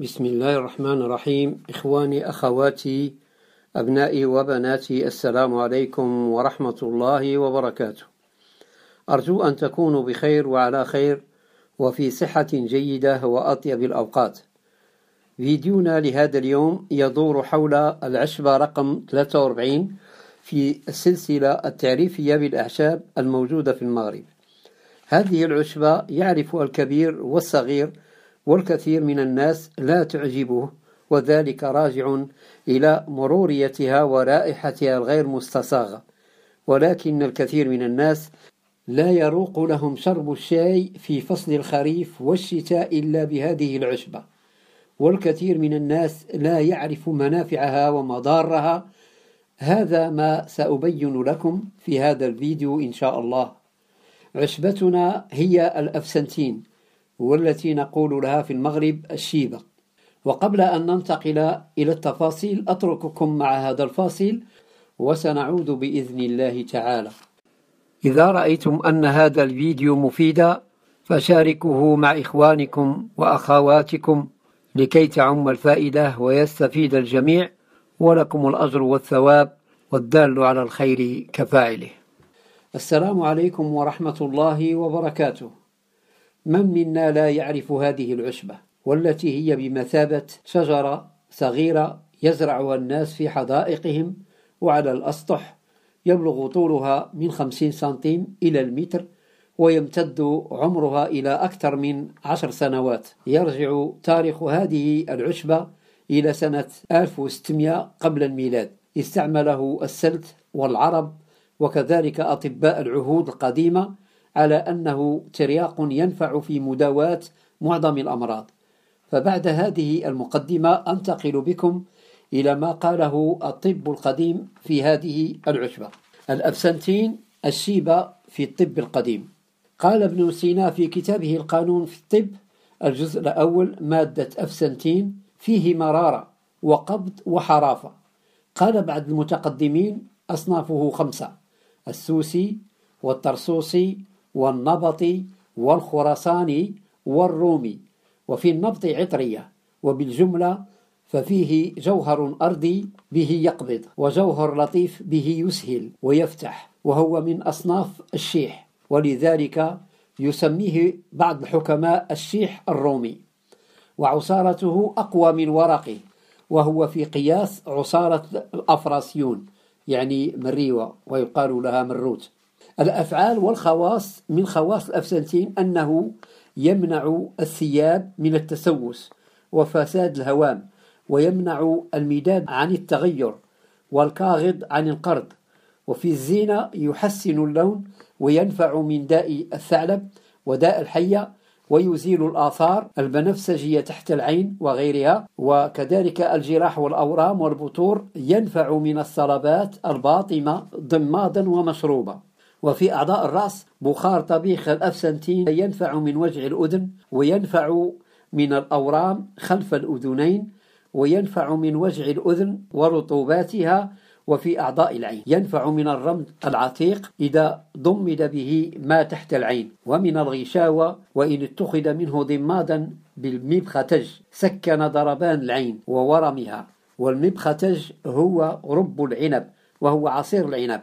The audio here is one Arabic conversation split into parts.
بسم الله الرحمن الرحيم إخواني أخواتي أبنائي وبناتي السلام عليكم ورحمة الله وبركاته أرجو أن تكونوا بخير وعلى خير وفي صحة جيدة وأطيب الأوقات فيديونا لهذا اليوم يدور حول العشبة رقم 43 في السلسلة التعريفية بالأعشاب الموجودة في المغرب هذه العشبة يعرفها الكبير والصغير والكثير من الناس لا تعجبه وذلك راجع إلى مروريتها ورائحتها الغير مستصاغة ولكن الكثير من الناس لا يروق لهم شرب الشاي في فصل الخريف والشتاء إلا بهذه العشبة والكثير من الناس لا يعرف منافعها ومضارها هذا ما سأبين لكم في هذا الفيديو إن شاء الله عشبتنا هي الأفسنتين والتي نقول لها في المغرب الشيبة وقبل أن ننتقل إلى التفاصيل أترككم مع هذا الفاصل وسنعود بإذن الله تعالى إذا رأيتم أن هذا الفيديو مفيد فشاركوه مع إخوانكم وأخواتكم لكي تعم الفائدة ويستفيد الجميع ولكم الأجر والثواب والدال على الخير كفاعله السلام عليكم ورحمة الله وبركاته من منا لا يعرف هذه العشبة والتي هي بمثابة شجرة صغيرة يزرعها الناس في حدائقهم وعلى الأسطح يبلغ طولها من خمسين سنتيم إلى المتر ويمتد عمرها إلى أكثر من عشر سنوات يرجع تاريخ هذه العشبة إلى سنة 1600 قبل الميلاد استعمله السلت والعرب وكذلك أطباء العهود القديمة على أنه ترياق ينفع في مداواة معظم الأمراض فبعد هذه المقدمة أنتقل بكم إلى ما قاله الطب القديم في هذه العشبة الأبسنتين الشيبة في الطب القديم قال ابن سينا في كتابه القانون في الطب الجزء الأول مادة أفسنتين فيه مرارة وقبض وحرافة قال بعض المتقدمين أصنافه خمسة السوسي والترصوصي والنبطي والخراساني والرومي وفي النبط عطرية وبالجملة ففيه جوهر أرضي به يقبض وجوهر لطيف به يسهل ويفتح وهو من أصناف الشيح ولذلك يسميه بعض الحكماء الشيح الرومي وعصارته أقوى من ورقه وهو في قياس عصارة الأفراسيون يعني مريوة ويقال لها مروت الأفعال والخواص من خواص الأفسنتين أنه يمنع الثياب من التسوس وفساد الهوام ويمنع المداد عن التغير والكاغض عن القرض وفي الزينة يحسن اللون وينفع من داء الثعلب وداء الحية ويزيل الآثار البنفسجية تحت العين وغيرها وكذلك الجراح والأورام والبطور ينفع من الصلبات الباطمة ضمادا ومشروبا وفي أعضاء الرأس بخار طبيخ الأفسنتين ينفع من وجع الأذن وينفع من الأورام خلف الأذنين وينفع من وجع الأذن ورطوباتها وفي أعضاء العين ينفع من الرمد العتيق إذا ضمد به ما تحت العين ومن الغشاوة وإن اتخذ منه ضمادا بالمبختج سكن ضربان العين وورمها والمبختج هو رب العنب وهو عصير العنب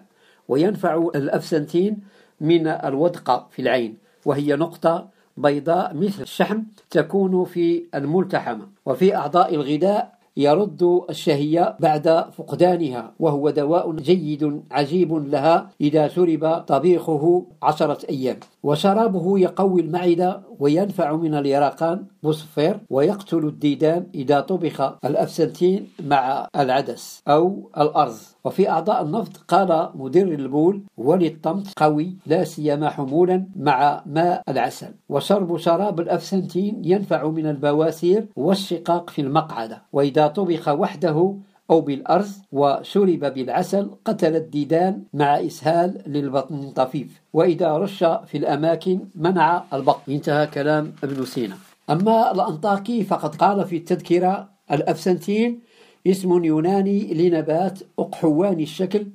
وينفع الأفسنتين من الودقة في العين وهي نقطة بيضاء مثل الشحم تكون في الملتحمة وفي أعضاء الغذاء يرد الشهية بعد فقدانها وهو دواء جيد عجيب لها إذا شرب طبيخه عشرة أيام وشرابه يقوي المعدة وينفع من اليرقان مصفر ويقتل الديدان إذا طبخ الأفسنتين مع العدس أو الأرز وفي أعضاء النفط قال مدير البول وللطمط قوي لا سيما حمولا مع ماء العسل وشرب شراب الأفسنتين ينفع من البواسير والشقاق في المقعدة وإذا طبخ وحده أو بالأرز وشرب بالعسل قتل الديدان مع إسهال للبطن طفيف وإذا رش في الأماكن منع البطن انتهى كلام ابن سينا أما الأنطاكي فقد قال في التذكرة الأفسنتين اسم يوناني لنبات أقحواني الشكل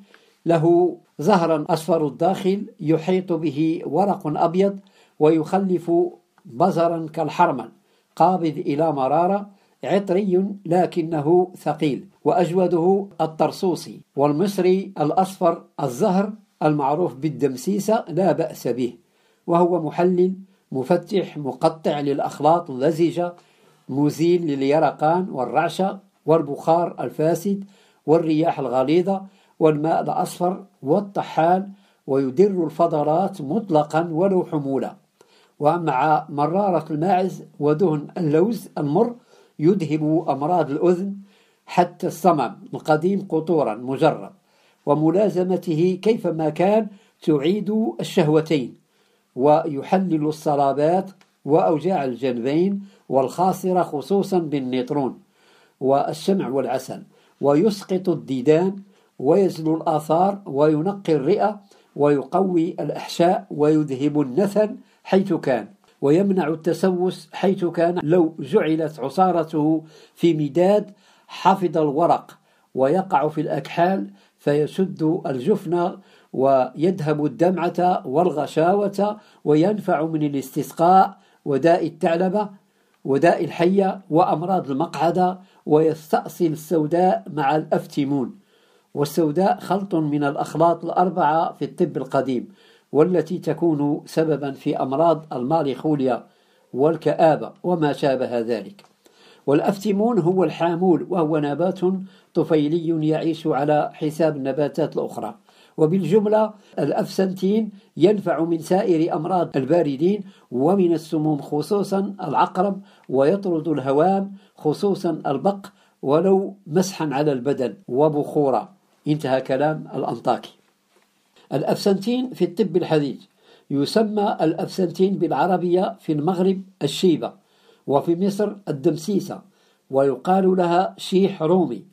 له زهرا أصفر الداخل يحيط به ورق أبيض ويخلف بزرا كالحرمل قابض إلى مرارة عطري لكنه ثقيل وأجوده الطرصوصي والمصري الأصفر الزهر المعروف بالدمسيسة لا بأس به وهو محلل مفتح مقطع للأخلاط اللزجة مزيل لليرقان والرعشة والبخار الفاسد والرياح الغليظة والماء الأصفر والطحال ويدر الفضلات مطلقا ولو حمولة ومع مرارة الماعز ودهن اللوز المر يذهب أمراض الأذن حتى الصمم القديم قطورا مجرب وملازمته كيفما كان تعيد الشهوتين ويحلل الصلابات وأوجاع الجنبين والخاصرة خصوصا بالنيترون والشمع والعسل ويسقط الديدان ويزلو الآثار وينقي الرئة ويقوي الأحشاء ويذهب النثل حيث كان ويمنع التسوس حيث كان لو جعلت عصارته في مداد حفظ الورق ويقع في الأكحال فيشد الجفنة ويذهب الدمعة والغشاوة وينفع من الاستسقاء وداء الثعلبة وداء الحية وأمراض المقعدة ويستأصل السوداء مع الأفتمون والسوداء خلط من الأخلاط الأربعة في الطب القديم والتي تكون سببا في أمراض المالخوليا والكآبة وما شابه ذلك والأفتمون هو الحامول وهو نبات طفيلي يعيش على حساب النباتات الأخرى وبالجملة الأفسنتين ينفع من سائر أمراض الباردين ومن السموم خصوصا العقرب ويطرد الهوام خصوصا البق ولو مسحا على البدن وبخورا انتهى كلام الأنطاكي الأفسنتين في الطب الحديث يسمى الأفسنتين بالعربية في المغرب الشيبة وفي مصر الدمسيسة ويقال لها شيح رومي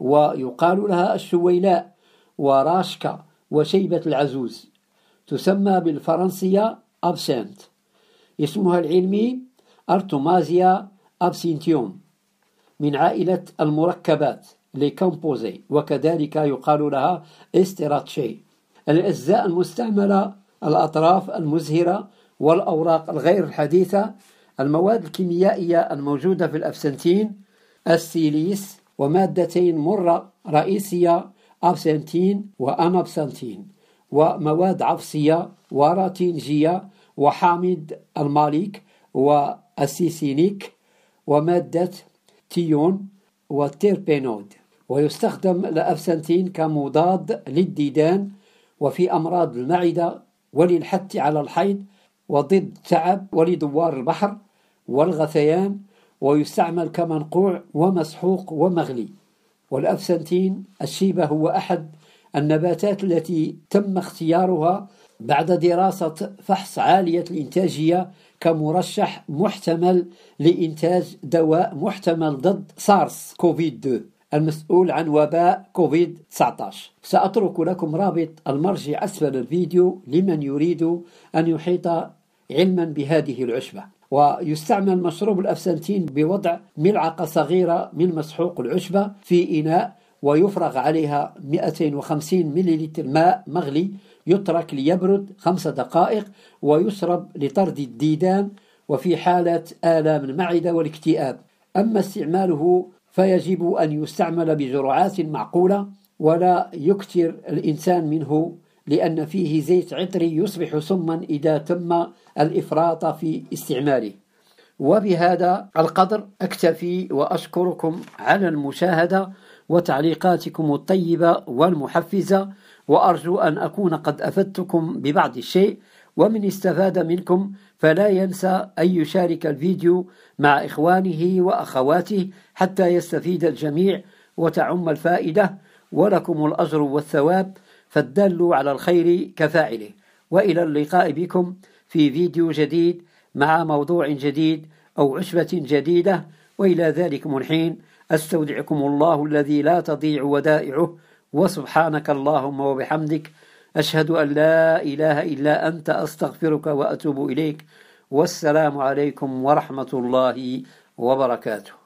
ويقال لها الشويلاء وراشكا وشيبة العزوز تسمى بالفرنسية أبسنت اسمها العلمي أرتومازيا أبسنتيوم من عائلة المركبات لكمبوزي وكذلك يقال لها استراتشي الأجزاء المستعملة الأطراف المزهرة والأوراق الغير الحديثة المواد الكيميائية الموجودة في الأبسنتين السيليس ومادتين مرة رئيسية أبسنتين وأنابسنتين ومواد عفصية وراتينجية وحامض الماليك والسيسينيك ومادة تيون والتيربينود ويستخدم الأبسنتين كمضاد للديدان وفي أمراض المعدة وللحث على الحيض وضد التعب ولدوار البحر والغثيان ويستعمل كمنقوع ومسحوق ومغلي والأبسنتين الشيبة هو أحد النباتات التي تم اختيارها بعد دراسة فحص عالية الإنتاجية كمرشح محتمل لإنتاج دواء محتمل ضد سارس كوفيد 2 المسؤول عن وباء كوفيد 19 سأترك لكم رابط المرجع أسفل الفيديو لمن يريد أن يحيط علما بهذه العشبة ويستعمل مشروب الأفسنتين بوضع ملعقة صغيرة من مسحوق العشبة في إناء ويفرغ عليها 250 مليلتر ماء مغلي يترك ليبرد خمس دقائق ويشرب لطرد الديدان وفي حالة آلام المعدة والاكتئاب أما استعماله فيجب أن يستعمل بجرعات معقولة ولا يكثر الإنسان منه لأن فيه زيت عطري يصبح سما إذا تم الإفراط في استعماله وبهذا القدر أكتفي وأشكركم على المشاهدة وتعليقاتكم الطيبة والمحفزة وأرجو أن أكون قد أفدتكم ببعض الشيء ومن استفاد منكم فلا ينسى أن يشارك الفيديو مع إخوانه وأخواته حتى يستفيد الجميع وتعم الفائدة ولكم الأجر والثواب فالدال على الخير كفاعله والى اللقاء بكم في فيديو جديد مع موضوع جديد او عشبه جديده والى ذلك حين استودعكم الله الذي لا تضيع ودائعه وسبحانك اللهم وبحمدك أشهد أن لا إله إلا أنت أستغفرك وأتوب إليك والسلام عليكم ورحمة الله وبركاته